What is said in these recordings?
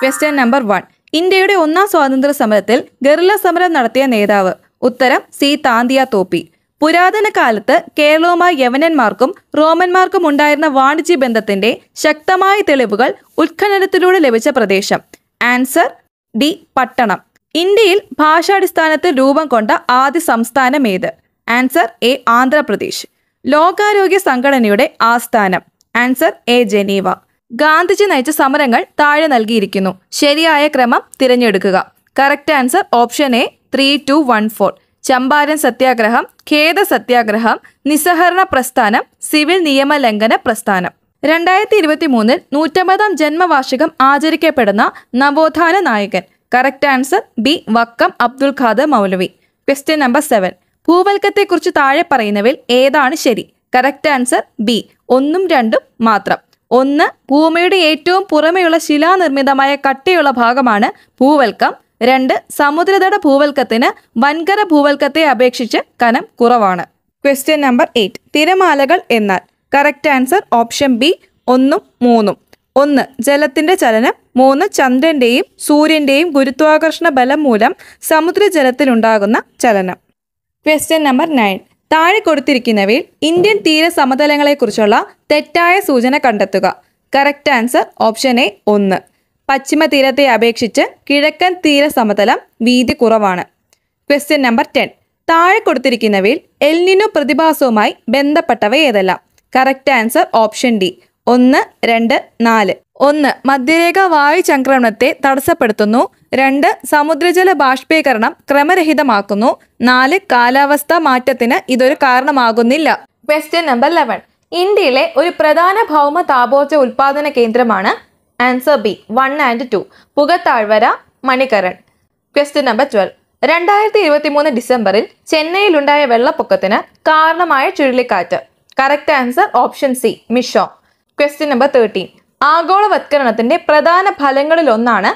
question number one ഇന്ത്യയുടെ ഒന്നാം സ്വാതന്ത്ര്യ സമരത്തിൽ ഗറില്ല സമരം നടത്തിയ നേതാവ് ഉത്തരം സി താന്തിയ തോപ്പി പുരാതന കാലത്ത് കേരളവുമായി യവനന്മാർക്കും റോമന്മാർക്കും ഉണ്ടായിരുന്ന വാണിജ്യ ബന്ധത്തിന്റെ ശക്തമായ തെളിവുകൾ ഉത്ഖനനത്തിലൂടെ ലഭിച്ച പ്രദേശം ആൻസർ ഡി പട്ടണം ഇന്ത്യയിൽ ഭാഷാടിസ്ഥാനത്തിൽ രൂപം കൊണ്ട ആദ്യ സംസ്ഥാനം ഏത് ആൻസർ എ ആന്ധ്രാപ്രദേശ് ലോകാരോഗ്യ സംഘടനയുടെ ആസ്ഥാനം ആൻസർ എ ജനീവ ഗാന്ധിജി നയിച്ച സമരങ്ങൾ താഴെ നൽകിയിരിക്കുന്നു ശരിയായ ക്രമം തിരഞ്ഞെടുക്കുക correct answer option A three two one four Champaran സത്യാഗ്രഹം ഖേദ സത്യാഗ്രഹം നിസ്സഹരണ പ്രസ്ഥാനം സിവിൽ നിയമലംഘന പ്രസ്ഥാനം രണ്ടായിരത്തി ഇരുപത്തി മൂന്നിൽ നൂറ്റമ്പതാം ജന്മവാർഷികം ആചരിക്കപ്പെടുന്ന നവോത്ഥാന നായകൻ correct answer B Vakkom Abdul Khader Moulavi question number seven ഭൂവൽക്കത്തെക്കുറിച്ച് താഴെ പറയുന്നവയിൽ ഏതാണ് ശരി കറക്റ്റ് ആൻസർ ബി ഒന്നും രണ്ടും മാത്രം ഒന്ന് ഭൂമിയുടെ ഏറ്റവും പുറമെയുള്ള ശിലാനിർമ്മിതമായ കട്ടിയുള്ള ഭാഗമാണ് ഭൂവൽക്കം രണ്ട് സമുദ്രതട ഭൂവൽക്കത്തിന് വൻകര ഭൂവൽക്കത്തെ അപേക്ഷിച്ച് കനം കുറവാണ് ക്വസ്റ്റ്യൻ നമ്പർ എയ്റ്റ് തിരമാലകൾ എന്നാൽ കറക്റ്റ് ആൻസർ ഓപ്ഷൻ ബി ഒന്നും മൂന്നും ഒന്ന് ജലത്തിന്റെ ചലനം മൂന്ന് ചന്ദ്രന്റെയും സൂര്യന്റെയും ഗുരുത്വാകർഷണ ബലം മൂലം സമുദ്രജലത്തിലുണ്ടാകുന്ന ചലനം ക്വസ്റ്റ്യൻ നമ്പർ നയൻ താഴെ കൊടുത്തിരിക്കുന്നവയിൽ ഇന്ത്യൻ തീര സമതലങ്ങളെക്കുറിച്ചുള്ള തെറ്റായ സൂചന കണ്ടെത്തുക കറക്റ്റ് ആൻസർ ഓപ്ഷൻ എ ഒന്ന് പശ്ചിമ തീരത്തെ അപേക്ഷിച്ച് കിഴക്കൻ തീര സമതലം വീതി കുറവാണ് ക്വസ്റ്റ്യൻ നമ്പർ ടെൻ താഴെ കൊടുത്തിരിക്കുന്നവയിൽ എല്ലിനു പ്രതിഭാസവുമായി ബന്ധപ്പെട്ടവ ഏതെല്ലാം കറക്റ്റ് ആൻസർ ഓപ്ഷൻ ഡി ഒന്ന് രണ്ട് നാല് ഒന്ന് മധ്യരേഖ വായു ചംക്രമണത്തെ തടസ്സപ്പെടുത്തുന്നു രണ്ട് സമുദ്രജല ബാഷ്പീകരണം ക്രമരഹിതമാക്കുന്നു നാല് കാലാവസ്ഥ മാറ്റത്തിന് ഇതൊരു കാരണമാകുന്നില്ല ക്വസ്റ്റ്യൻ നമ്പർ ലെവൻ ഇന്ത്യയിലെ ഒരു പ്രധാന ഭൗമ താപോർജ ഉൽപാദന കേന്ദ്രമാണ് answer B one and two പുകത്താഴ്വര മണിക്കരൺ ക്വസ്റ്റ്യൻ നമ്പർ ട്വൽവ് രണ്ടായിരത്തി ഇരുപത്തി മൂന്ന് ഡിസംബറിൽ ചെന്നൈയിലുണ്ടായ വെള്ളപ്പൊക്കത്തിന് കാരണമായ ചുഴലിക്കാറ്റ് കറക്റ്റ് ആൻസർ ഓപ്ഷൻ സി മിഷോ ക്വസ്റ്റ്യൻ നമ്പർ തേർട്ടീൻ ആഗോളവത്കരണത്തിന്റെ പ്രധാന ഫലങ്ങളിലൊന്നാണ്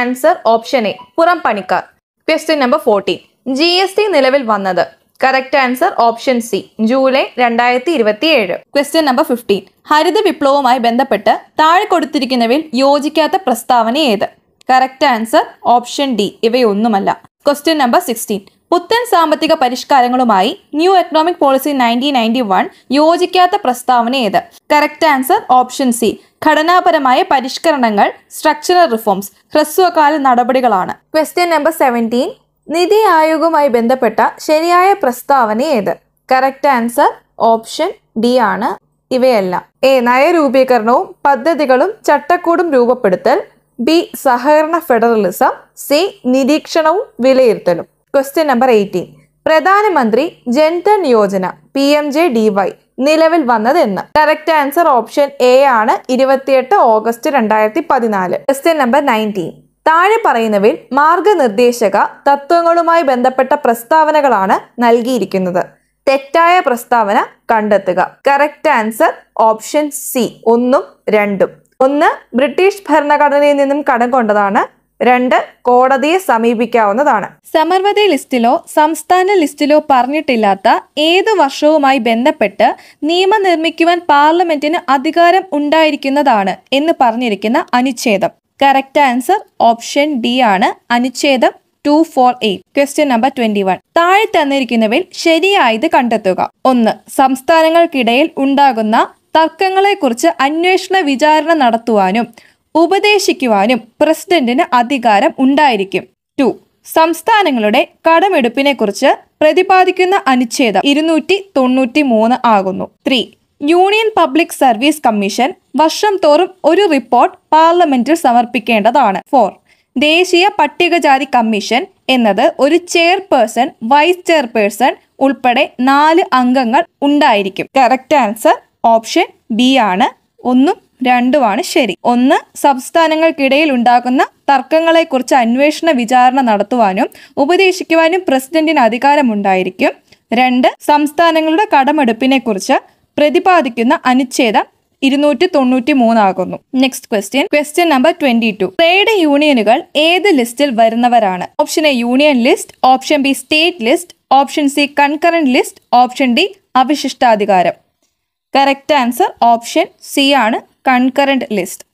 ആൻസർ ഓപ്ഷൻ എ പുറം പണിക്കാർ question number fourteen G S T നിലവിൽ വന്നത് correct answer option C July രണ്ടായിരത്തി ഇരുപത്തിയേഴ് ക്വസ്റ്റ്യൻ നമ്പർ ഫിഫ്റ്റീൻ ഹരിത വിപ്ലവവുമായി ബന്ധപ്പെട്ട് താഴെ കൊടുത്തിരിക്കുന്നവയിൽ യോജിക്കാത്ത പ്രസ്താവന ഏത് കറക്റ്റ് ആൻസർ ഓപ്ഷൻ ഡി ഇവയൊന്നുമല്ല ക്വസ്റ്റ്യൻ നമ്പർ സിക്സ്റ്റീൻ പുത്തൻ സാമ്പത്തിക പരിഷ്കാരങ്ങളുമായി new economic policy nineteen ninety one യോജിക്കാത്ത പ്രസ്താവന ഏത് കറക്റ്റ് ആൻസർ ഓപ്ഷൻ സി ഘടനാപരമായ പരിഷ്കരണങ്ങൾ സ്ട്രക്ചറൽ റിഫോംസ് ഹ്രസ്വകാല നടപടികളാണ് ക്വസ്റ്റ്യൻ നമ്പർ സെവൻറ്റീൻ നിതി ആയോഗുമായി ബന്ധപ്പെട്ട ശരിയായ പ്രസ്താവന ഏത് കറക്റ്റ് ആൻസർ ഓപ്ഷൻ ഡി ആണ് ഇവയെല്ലാം എ നയരൂപീകരണവും പദ്ധതികളും ചട്ടക്കൂടും രൂപപ്പെടുത്തൽ ബി സഹകരണ ഫെഡറലിസം സി നിരീക്ഷണവും വിലയിരുത്തലും ക്വസ്റ്റ്യൻ നമ്പർ എയ്റ്റീൻ പ്രധാനമന്ത്രി Jan Dhan Yojana P M J D Y നിലവിൽ വന്നത് എന്ന് കറക്റ്റ് ആൻസർ ഓപ്ഷൻ എ ആണ് ഇരുപത്തിയെട്ട് ഓഗസ്റ്റ് രണ്ടായിരത്തി പതിനാല് ക്വസ്റ്റ്യൻ നമ്പർ നയൻറ്റീൻ താഴെ പറയുന്നവയിൽ മാർഗനിർദ്ദേശക തത്വങ്ങളുമായി ബന്ധപ്പെട്ട പ്രസ്താവനകളാണ് നൽകിയിരിക്കുന്നത് തെറ്റായ പ്രസ്താവന കണ്ടെത്തുക കറക്റ്റ് ആൻസർ ഓപ്ഷൻ സി ഒന്നും രണ്ടും ഒന്ന് ബ്രിട്ടീഷ് ഭരണഘടനയിൽ നിന്നും കടം കൊണ്ടതാണ് രണ്ട് കോടതിയെ സമീപിക്കാവുന്നതാണ് സമർവത ലിസ്റ്റിലോ സംസ്ഥാന ലിസ്റ്റിലോ പറഞ്ഞിട്ടില്ലാത്ത ഏത് വർഷവുമായി ബന്ധപ്പെട്ട് നിയമം നിർമ്മിക്കുവാൻ പാർലമെന്റിന് അധികാരം ഉണ്ടായിരിക്കുന്നതാണ് എന്ന് പറഞ്ഞിരിക്കുന്ന അനുച്ഛേദം കറക്റ്റ് ആൻസർ ഓപ്ഷൻ ഡി ആണ് അനുച്ഛേദം two four eight question number twenty one താഴെ തന്നിരിക്കുന്നവയിൽ ശരിയായത് കണ്ടെത്തുക ഒന്ന് സംസ്ഥാനങ്ങൾക്കിടയിൽ ഉണ്ടാകുന്ന തർക്കങ്ങളെക്കുറിച്ച് അന്വേഷണ വിചാരണ നടത്തുവാനും ഉപദേശിക്കുവാനും പ്രസിഡന്റിന് അധികാരം ഉണ്ടായിരിക്കും ടു സംസ്ഥാനങ്ങളുടെ കടമെടുപ്പിനെക്കുറിച്ച് പ്രതിപാദിക്കുന്ന അനുച്ഛേദം ഇരുന്നൂറ്റി തൊണ്ണൂറ്റി മൂന്ന് ആകുന്നു three Union Public Service Commission വർഷം തോറും ഒരു റിപ്പോർട്ട് പാർലമെന്റിൽ സമർപ്പിക്കേണ്ടതാണ് ഫോർ ദേശീയ പട്ടികജാതി കമ്മീഷൻ എന്നത് ഒരു ചെയർപേഴ്സൺ വൈസ് ചെയർപേഴ്സൺ ഉൾപ്പെടെ നാല് അംഗങ്ങൾ ഉണ്ടായിരിക്കും കറക്റ്റ് ആൻസർ ഓപ്ഷൻ ബി ആണ് ഒന്നും രണ്ടുമാണ് ശരി ഒന്ന് സംസ്ഥാനങ്ങൾക്കിടയിൽ ഉണ്ടാകുന്ന തർക്കങ്ങളെക്കുറിച്ച് അന്വേഷണ വിചാരണ നടത്തുവാനും ഉപദേശിക്കുവാനും പ്രസിഡന്റിന് അധികാരമുണ്ടായിരിക്കും രണ്ട് സംസ്ഥാനങ്ങളുടെ കടമെടുപ്പിനെക്കുറിച്ച് പ്രതിപാദിക്കുന്ന അനുച്ഛേദം ഇരുന്നൂറ്റി തൊണ്ണൂറ്റി മൂന്നാകുന്നു next question question number twenty two trade യൂണിയനുകൾ ഏത് ലിസ്റ്റിൽ വരുന്നവരാണ് option A union list option B state list option C concurrent list option D അവശിഷ്ടാധികാരം കറക്റ്റ് ആൻസർ ഓപ്ഷൻ സി ആണ് concurrent list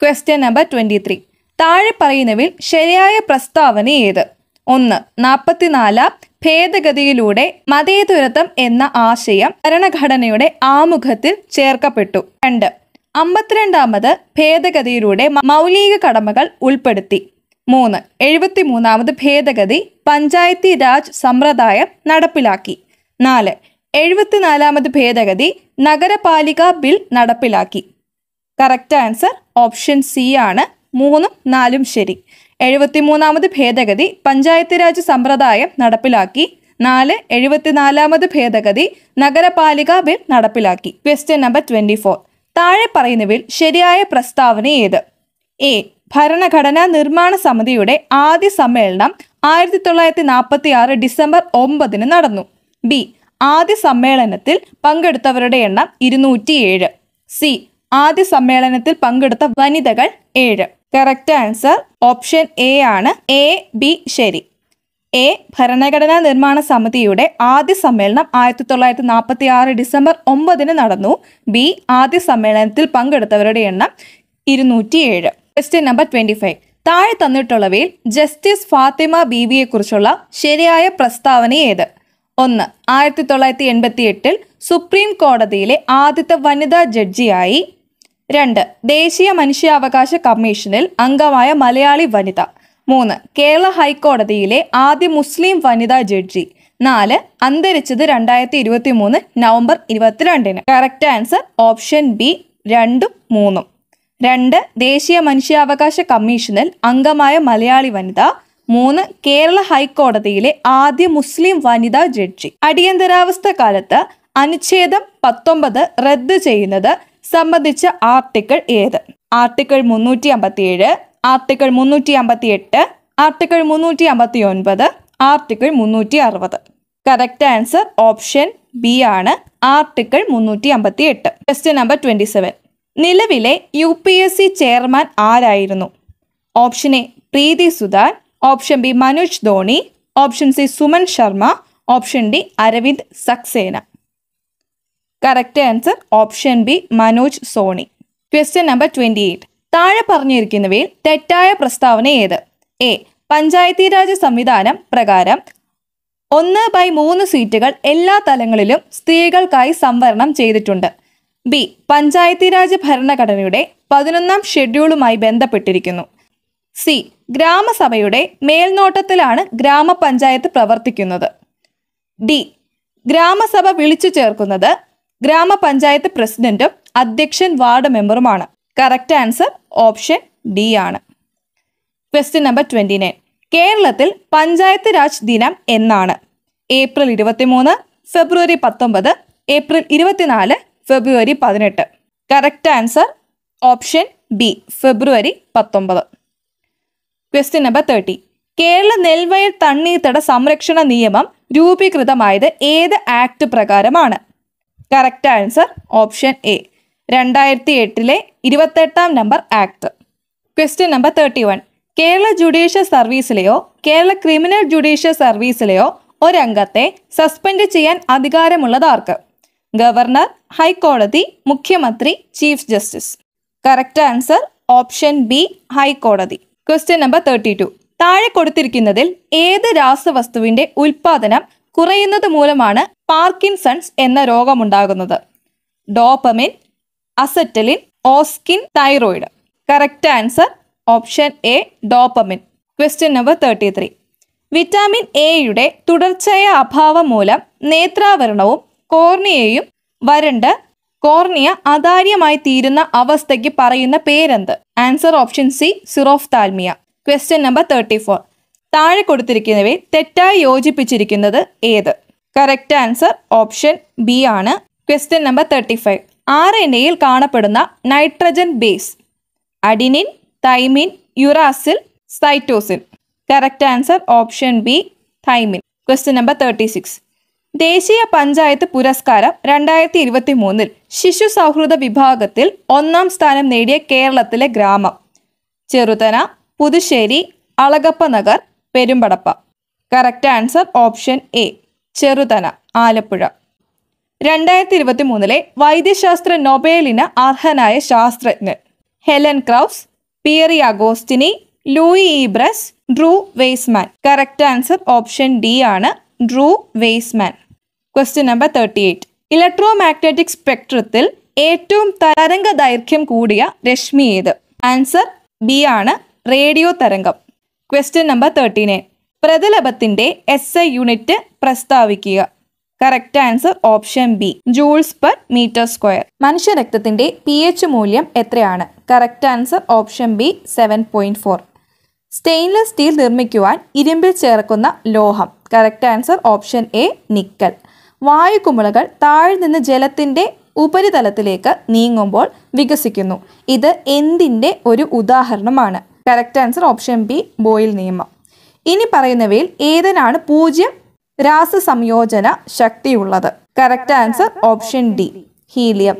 question number twenty three താഴെ പറയുന്നവയിൽ ശരിയായ പ്രസ്താവന ഏത് ഒന്ന് നാൽപ്പത്തിനാല് ഭേദഗതിയിലൂടെ മതേതുരത്വം എന്ന ആശയം ഭരണഘടനയുടെ ആമുഖത്തിൽ ചേർക്കപ്പെട്ടു രണ്ട് അമ്പത്തിരണ്ടാമത് ഭേദഗതിയിലൂടെ മൗലിക കടമകൾ ഉൾപ്പെടുത്തി മൂന്ന് എഴുപത്തിമൂന്നാമത് ഭേദഗതി പഞ്ചായത്തി രാജ് സമ്പ്രദായം നടപ്പിലാക്കി നാല് എഴുപത്തിനാലാമത് ഭേദഗതി നഗരപാലിക ബിൽ നടപ്പിലാക്കി കറക്റ്റ് ആൻസർ ഓപ്ഷൻ സി ആണ് മൂന്നും നാലും ശരി എഴുപത്തിമൂന്നാമത് ഭേദഗതി പഞ്ചായത്ത് രാജ് സമ്പ്രദായം നടപ്പിലാക്കി നാല് എഴുപത്തിനാലാമത് ഭേദഗതി നഗരപാലിക ബിൽ നടപ്പിലാക്കി ക്വസ്റ്റ്യൻ നമ്പർ ട്വന്റി ഫോർ താഴെ പറയുന്നവിൽ ശരിയായ പ്രസ്താവന ഏത് എ ഭരണഘടനാ നിർമ്മാണ സമിതിയുടെ ആദ്യ സമ്മേളനം ആയിരത്തി തൊള്ളായിരത്തി നാൽപ്പത്തി ആറ് ഡിസംബർ ഒമ്പതിന് നടന്നു ബി ആദ്യ സമ്മേളനത്തിൽ പങ്കെടുത്തവരുടെ എണ്ണം ഇരുന്നൂറ്റിയേഴ് സി ആദ്യ സമ്മേളനത്തിൽ പങ്കെടുത്ത വനിതകൾ ഏഴ് കറക്റ്റ് ആൻസർ ഓപ്ഷൻ എ ആണ് എ ബി ശരി എ ഭരണഘടനാ നിർമ്മാണ സമിതിയുടെ ആദ്യ സമ്മേളനം ആയിരത്തി തൊള്ളായിരത്തി നാൽപ്പത്തി ആറ് ഡിസംബർ ഒമ്പതിന് നടന്നു ബി ആദ്യ സമ്മേളനത്തിൽ പങ്കെടുത്തവരുടെ എണ്ണം ഏഴ് ക്വസ്റ്റ്യൻ നമ്പർ ട്വന്റി ഫൈവ് താഴെ തന്നിട്ടുള്ളവയിൽ ജസ്റ്റിസ് ഫാത്തിമ ബീവിയെക്കുറിച്ചുള്ള ശരിയായ പ്രസ്താവന ഏത് ഒന്ന് ആയിരത്തി തൊള്ളായിരത്തി എൺപത്തി എട്ടിൽ സുപ്രീം കോടതിയിലെ ആദ്യത്തെ വനിതാ ജഡ്ജിയായി രണ്ട് ദേശീയ മനുഷ്യാവകാശ കമ്മീഷനിൽ അംഗമായ മലയാളി വനിത മൂന്ന് കേരള ഹൈക്കോടതിയിലെ ആദ്യ മുസ്ലിം വനിതാ ജഡ്ജി നാല് അന്തരിച്ചത് രണ്ടായിരത്തി ഇരുപത്തി മൂന്ന് നവംബർ ഇരുപത്തിരണ്ടിന് കറക്റ്റ് ആൻസർ ഓപ്ഷൻ ബി രണ്ടും മൂന്നും രണ്ട് ദേശീയ മനുഷ്യാവകാശ കമ്മീഷനിൽ അംഗമായ മലയാളി വനിത മൂന്ന് കേരള ഹൈക്കോടതിയിലെ ആദ്യ മുസ്ലിം വനിതാ ജഡ്ജി അടിയന്തരാവസ്ഥ കാലത്ത് അനുച്ഛേദം പത്തൊമ്പത് റദ്ദ് ചെയ്യുന്നത് സംബന്ധിച്ച ആർട്ടിക്കിൾ ഏത് ആർട്ടിക്കിൾ മുന്നൂറ്റി അമ്പത്തിയേഴ് ആർട്ടിക്കിൾ മുന്നൂറ്റി അമ്പത്തി എട്ട് ആർട്ടിക്കിൾ മുന്നൂറ്റി അമ്പത്തി ഒൻപത് ആർട്ടിക്കിൾ മുന്നൂറ്റി അറുപത് കറക്റ്റ് ആൻസർ ഓപ്ഷൻ ബി ആണ് ആർട്ടിക്കിൾ മുന്നൂറ്റി അമ്പത്തി എട്ട് ക്വസ്റ്റ്യൻ നമ്പർ ട്വന്റി സെവൻ നിലവിലെ U P S C chairman ആരായിരുന്നു option A Preeti Sudan option B Manoj Dhoni option C Suman Sharma option D Arvind Saxena correct answer option B Manoj Soni question number twenty eight താഴെ പറഞ്ഞിരിക്കുന്നവയിൽ തെറ്റായ പ്രസ്താവന ഏത് എ പഞ്ചായത്തി രാജ് സംവിധാനം പ്രകാരം ഒന്ന് ബൈ മൂന്ന് സീറ്റുകൾ എല്ലാ തലങ്ങളിലും സ്ത്രീകൾക്കായി സംവരണം ചെയ്തിട്ടുണ്ട് ബി പഞ്ചായത്തി രാജ് ഭരണഘടനയുടെ പതിനൊന്നാം ഷെഡ്യൂളുമായി ബന്ധപ്പെട്ടിരിക്കുന്നു സി ഗ്രാമസഭയുടെ മേൽനോട്ടത്തിലാണ് ഗ്രാമപഞ്ചായത്ത് പ്രവർത്തിക്കുന്നത് ഡി ഗ്രാമസഭ വിളിച്ചു ചേർക്കുന്നത് ഗ്രാമപഞ്ചായത്ത് പ്രസിഡന്റും അധ്യക്ഷൻ വാർഡ് മെമ്പറുമാണ് കറക്റ്റ് ആൻസർ ഓപ്ഷൻ ഡി ആണ് ക്വസ്റ്റ്യൻ നമ്പർ ട്വന്റി നയൻ കേരളത്തിൽ പഞ്ചായത്ത് രാജ് ദിനം എന്നാണ് ഏപ്രിൽ ഇരുപത്തിമൂന്ന് ഫെബ്രുവരി പത്തൊമ്പത് ഏപ്രിൽ ഇരുപത്തിനാല് ഫെബ്രുവരി പതിനെട്ട് correct answer option B February പത്തൊമ്പത് ക്വസ്റ്റ്യൻ നമ്പർ തേർട്ടി കേരള നെൽവയൽ തണ്ണീർത്തട സംരക്ഷണ നിയമം രൂപീകൃതമായത് ഏത് ആക്ട് പ്രകാരമാണ് കറക്റ്റ് ആൻസർ ഓപ്ഷൻ എ രണ്ടായിരത്തി എട്ടിലെ ഇരുപത്തെട്ടാം നമ്പർ act question number thirty one Kerala judicial സർവീസിലെയോ കേരള ക്രിമിനൽ ജുഡീഷ്യൽ സർവീസിലെയോ ഒരംഗത്തെ സസ്പെൻഡ് ചെയ്യാൻ അധികാരമുള്ളതാർക്ക് ഗവർണർ ഹൈക്കോടതി മുഖ്യമന്ത്രി chief justice correct answer option B ഹൈക്കോടതി ക്വസ്റ്റ്യൻ നമ്പർ തേർട്ടി ടു താഴെ കൊടുത്തിരിക്കുന്നതിൽ ഏത് രാസവസ്തുവിന്റെ ഉൽപാദനം കുറയുന്നത് മൂലമാണ് പാർക്കിൻസൺസ് എന്ന രോഗമുണ്ടാകുന്നത് ഡോപ്പമിൻ അസറ്റലിൻ ഓസ്കിൻ thyroid correct answer option A dopamine question number thirty three vitamin എയുടെ തുടർച്ചയായ അഭാവം മൂലം നേത്രാവരണവും കോർണിയയും വരണ്ട് കോർണിയ അതാര്യമായി തീരുന്ന അവസ്ഥയ്ക്ക് പറയുന്ന പേരെന്ത് answer option C xerophthalmia question number thirty four താഴെ കൊടുത്തിരിക്കുന്നവയെ തെറ്റായി യോജിപ്പിച്ചിരിക്കുന്നത് ഏത് കറക്റ്റ് ആൻസർ ഓപ്ഷൻ ബി ആണ് question number thirty five R N എയിൽ കാണപ്പെടുന്ന nitrogen base adenine thymine uracil cytosine correct answer option B thymine question number thirty six ദേശീയ പഞ്ചായത്ത് പുരസ്കാരം രണ്ടായിരത്തി ഇരുപത്തി മൂന്നിൽ ശിശു സൗഹൃദ വിഭാഗത്തിൽ ഒന്നാം സ്ഥാനം നേടിയ കേരളത്തിലെ ഗ്രാമം Cheruthana Puthussery Alakappa Perumpadappa correct answer option A Cheruthana Alappuzha രണ്ടായിരത്തി ഇരുപത്തി മൂന്നിലെ വൈദ്യശാസ്ത്ര നൊബേലിന് അർഹനായ ശാസ്ത്രജ്ഞൻ Helen Krause Pierre Agostini Louis ഈബ്രസ് Drew Weissman correct answer option D ആണ് Drew Weissman question number thirty eight electromagnetic സ്പെക്ട്രത്തിൽ ഏറ്റവും തരംഗ ദൈർഘ്യം കൂടിയ രശ്മി ഏത് ആൻസർ ബി ആണ് റേഡിയോ തരംഗം ക്വസ്റ്റ്യൻ നമ്പർ തേർട്ടീൻ എ പ്രതലഭത്തിന്റെ എസ് ഐ യൂണിറ്റ് പ്രസ്താവിക്കുക correct answer option B joules per metre square മനുഷ്യരക്തത്തിന്റെ p H മൂല്യം എത്രയാണ് correct answer option B seven point four stainless steel നിർമ്മിക്കുവാൻ ഇരുമ്പിൽ ചേർക്കുന്ന ലോഹം correct answer option A nickel താഴെ നിന്ന് ജലത്തിൻ്റെ ഉപരിതലത്തിലേക്ക് നീങ്ങുമ്പോൾ വികസിക്കുന്നു ഇത് എന്തിൻ്റെ ഒരു ഉദാഹരണമാണ് correct answer option B Boyle നിയമം ഇനി പറയുന്നവയിൽ ഏതിനാണ് പൂജ്യം സംയോജന ശക്തിയുള്ളത് correct answer option D helium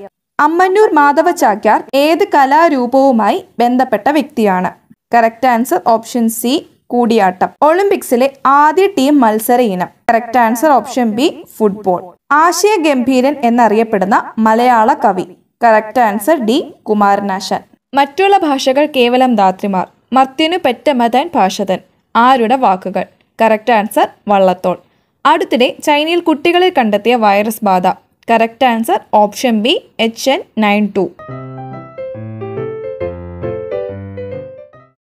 Ammannur Madhava Chakyar ഏത് കലാരൂപവുമായി ബന്ധപ്പെട്ട വ്യക്തിയാണ് correct answer option C Koodiyattam ഒളിമ്പിക്സിലെ ആദ്യ ടീം മത്സര ഇനം correct answer option B football ആശയ ഗംഭീരൻ എന്നറിയപ്പെടുന്ന മലയാള കവി കറക്റ്റ് ആൻസർ ഡി കുമാരനാശാൻ മറ്റുള്ള ഭാഷകൾ കേവലം ധാത്രിമാർ മർത്യനു പെറ്റമതൻ ഭാഷതൻ ആരുടെ വാക്കുകൾ കറക്റ്റ് ആൻസർ വള്ളത്തോൾ അടുത്തിടെ ചൈനയിൽ കുട്ടികളിൽ കണ്ടെത്തിയ വൈറസ് ബാധ correct answer option B H N nine to